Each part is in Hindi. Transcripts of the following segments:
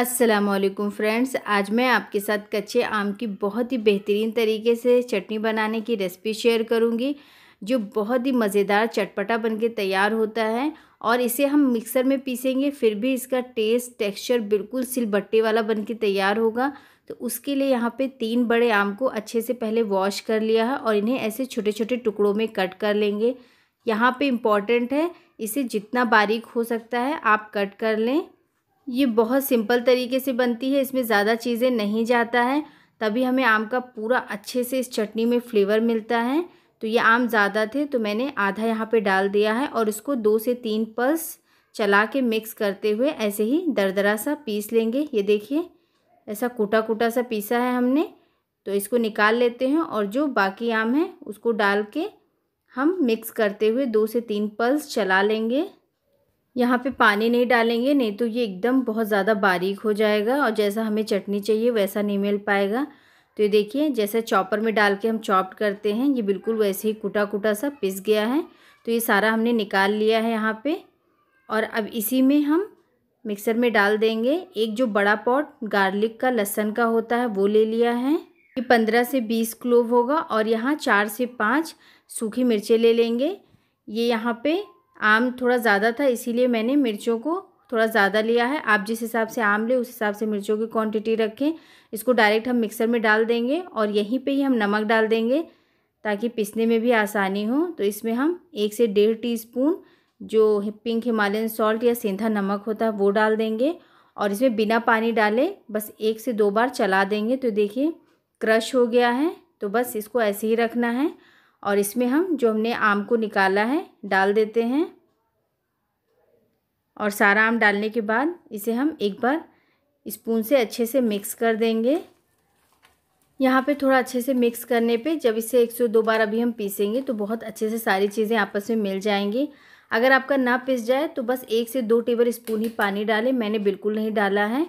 असलम फ्रेंड्स आज मैं आपके साथ कच्चे आम की बहुत ही बेहतरीन तरीके से चटनी बनाने की रेसिपी शेयर करूंगी जो बहुत ही मज़ेदार चटपटा बनके तैयार होता है और इसे हम मिक्सर में पीसेंगे फिर भी इसका टेस्ट टेक्सचर बिल्कुल सिलबट्टे वाला बनके तैयार होगा तो उसके लिए यहाँ पे तीन बड़े आम को अच्छे से पहले वॉश कर लिया है और इन्हें ऐसे छोटे छोटे टुकड़ों में कट कर लेंगे यहाँ पर इम्पॉर्टेंट है इसे जितना बारीक हो सकता है आप कट कर लें ये बहुत सिंपल तरीके से बनती है इसमें ज़्यादा चीज़ें नहीं जाता है तभी हमें आम का पूरा अच्छे से इस चटनी में फ्लेवर मिलता है तो ये आम ज़्यादा थे तो मैंने आधा यहाँ पे डाल दिया है और इसको दो से तीन पल्स चला के मिक्स करते हुए ऐसे ही दरदरा सा पीस लेंगे ये देखिए ऐसा कूटा कूटा सा पीसा है हमने तो इसको निकाल लेते हैं और जो बाकी आम है उसको डाल के हम मिक्स करते हुए दो से तीन पल्स चला लेंगे यहाँ पे पानी नहीं डालेंगे नहीं तो ये एकदम बहुत ज़्यादा बारीक हो जाएगा और जैसा हमें चटनी चाहिए वैसा नहीं मिल पाएगा तो ये देखिए जैसे चॉपर में डाल के हम चॉप करते हैं ये बिल्कुल वैसे ही कुटा कुटा सा पिस गया है तो ये सारा हमने निकाल लिया है यहाँ पे और अब इसी में हम मिक्सर में डाल देंगे एक जो बड़ा पॉट गार्लिक का लहसन का होता है वो ले लिया है ये पंद्रह से बीस क्लोव होगा और यहाँ चार से पाँच सूखी मिर्चें ले लेंगे ये यहाँ पे आम थोड़ा ज़्यादा था इसीलिए मैंने मिर्चों को थोड़ा ज़्यादा लिया है आप जिस हिसाब से आम लें उस हिसाब से मिर्चों की क्वांटिटी रखें इसको डायरेक्ट हम मिक्सर में डाल देंगे और यहीं पे ही हम नमक डाल देंगे ताकि पिसने में भी आसानी हो तो इसमें हम एक से डेढ़ टीस्पून जो पिंक हिमालयन सॉल्ट या सेंधा नमक होता है वो डाल देंगे और इसमें बिना पानी डाले बस एक से दो बार चला देंगे तो देखिए क्रश हो गया है तो बस इसको ऐसे ही रखना है और इसमें हम जो हमने आम को निकाला है डाल देते हैं और सारा आम डालने के बाद इसे हम एक बार स्पून से अच्छे से मिक्स कर देंगे यहाँ पे थोड़ा अच्छे से मिक्स करने पे जब इसे एक सौ दो बार अभी हम पीसेंगे तो बहुत अच्छे से सारी चीज़ें आपस में मिल जाएंगी अगर आपका ना पिस जाए तो बस एक से दो टेबल स्पून ही पानी डालें मैंने बिल्कुल नहीं डाला है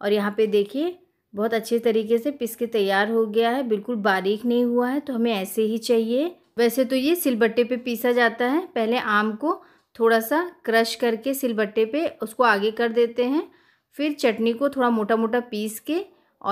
और यहाँ पे देखिए बहुत अच्छे तरीके से पिस के तैयार हो गया है बिल्कुल बारीक नहीं हुआ है तो हमें ऐसे ही चाहिए वैसे तो ये सिलबट्टे पे पीसा जाता है पहले आम को थोड़ा सा क्रश करके सिलबट्टे पे उसको आगे कर देते हैं फिर चटनी को थोड़ा मोटा मोटा पीस के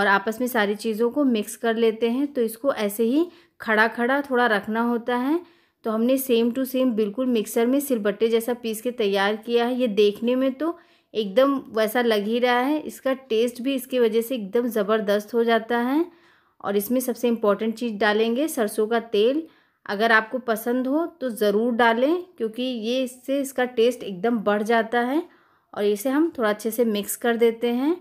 और आपस में सारी चीज़ों को मिक्स कर लेते हैं तो इसको ऐसे ही खड़ा खड़ा थोड़ा रखना होता है तो हमने सेम टू सेम बिल्कुल मिक्सर में सिलबट्टे जैसा पीस के तैयार किया है ये देखने में तो एकदम वैसा लग ही रहा है इसका टेस्ट भी इसकी वजह से एकदम ज़बरदस्त हो जाता है और इसमें सबसे इम्पॉर्टेंट चीज़ डालेंगे सरसों का तेल अगर आपको पसंद हो तो ज़रूर डालें क्योंकि ये इससे इसका टेस्ट एकदम बढ़ जाता है और इसे हम थोड़ा अच्छे से मिक्स कर देते हैं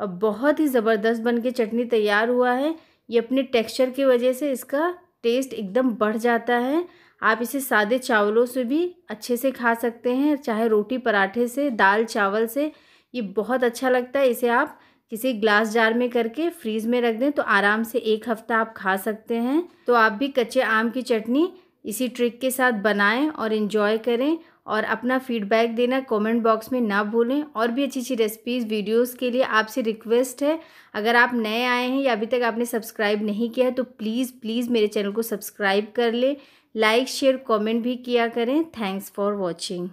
और बहुत ही ज़बरदस्त बन के चटनी तैयार हुआ है ये अपने टेक्सचर की वजह से इसका टेस्ट एकदम बढ़ जाता है आप इसे सादे चावलों से भी अच्छे से खा सकते हैं चाहे रोटी पराठे से दाल चावल से ये बहुत अच्छा लगता है इसे आप किसी ग्लास जार में करके फ्रीज में रख दें तो आराम से एक हफ्ता आप खा सकते हैं तो आप भी कच्चे आम की चटनी इसी ट्रिक के साथ बनाएं और इन्जॉय करें और अपना फीडबैक देना कमेंट बॉक्स में ना भूलें और भी अच्छी अच्छी रेसिपीज़ वीडियोस के लिए आपसे रिक्वेस्ट है अगर आप नए आए हैं या अभी तक आपने सब्सक्राइब नहीं किया है तो प्लीज़ प्लीज़ मेरे चैनल को सब्सक्राइब कर लें लाइक शेयर कमेंट भी किया करें थैंक्स फॉर वॉचिंग